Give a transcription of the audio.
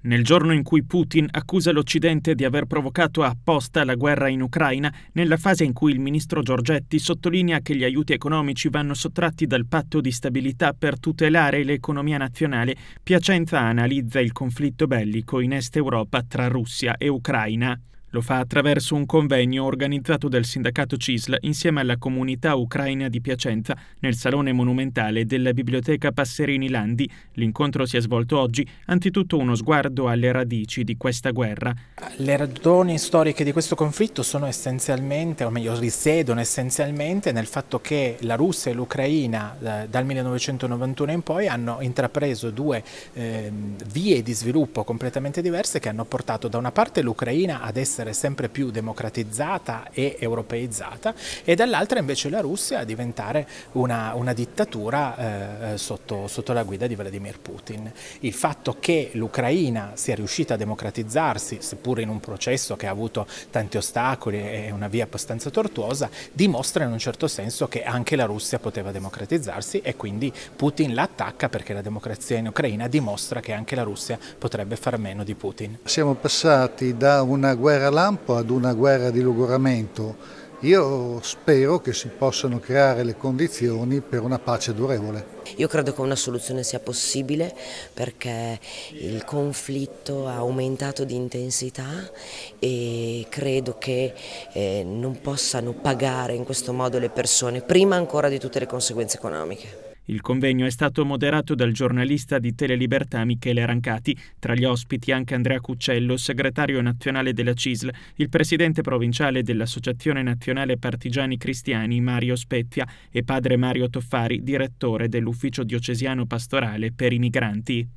Nel giorno in cui Putin accusa l'Occidente di aver provocato apposta la guerra in Ucraina, nella fase in cui il ministro Giorgetti sottolinea che gli aiuti economici vanno sottratti dal patto di stabilità per tutelare l'economia nazionale, Piacenza analizza il conflitto bellico in Est Europa tra Russia e Ucraina. Lo fa attraverso un convegno organizzato dal sindacato CISL insieme alla comunità ucraina di Piacenza nel Salone Monumentale della Biblioteca Passerini Landi. L'incontro si è svolto oggi, anzitutto uno sguardo alle radici di questa guerra. Le ragioni storiche di questo conflitto sono essenzialmente, o meglio risiedono essenzialmente nel fatto che la Russia e l'Ucraina eh, dal 1991 in poi hanno intrapreso due eh, vie di sviluppo completamente diverse che hanno portato da una parte l'Ucraina ad essere essere sempre più democratizzata e europeizzata e dall'altra invece la Russia a diventare una, una dittatura eh, eh, sotto, sotto, la guida di Vladimir Putin. Il fatto che l'Ucraina sia riuscita a democratizzarsi, seppur in un processo che ha avuto tanti ostacoli e una via abbastanza tortuosa, dimostra in un certo senso che anche la Russia poteva democratizzarsi e quindi Putin l'attacca perché la democrazia in Ucraina dimostra che anche la Russia potrebbe far meno di Putin. Siamo passati da una guerra guerra lampo ad una guerra di logoramento. Io spero che si possano creare le condizioni per una pace durevole. Io credo che una soluzione sia possibile perché il conflitto ha aumentato di intensità e credo che eh, non possano pagare in questo modo le persone, prima ancora di tutte le conseguenze economiche. Il convegno è stato moderato dal giornalista di Telelibertà Michele Rancati, tra gli ospiti anche Andrea Cuccello, segretario nazionale della CISL, il presidente provinciale dell'Associazione Nazionale Partigiani Cristiani Mario Spezia e padre Mario Toffari, direttore dell'Ufficio Diocesiano Pastorale per i Migranti.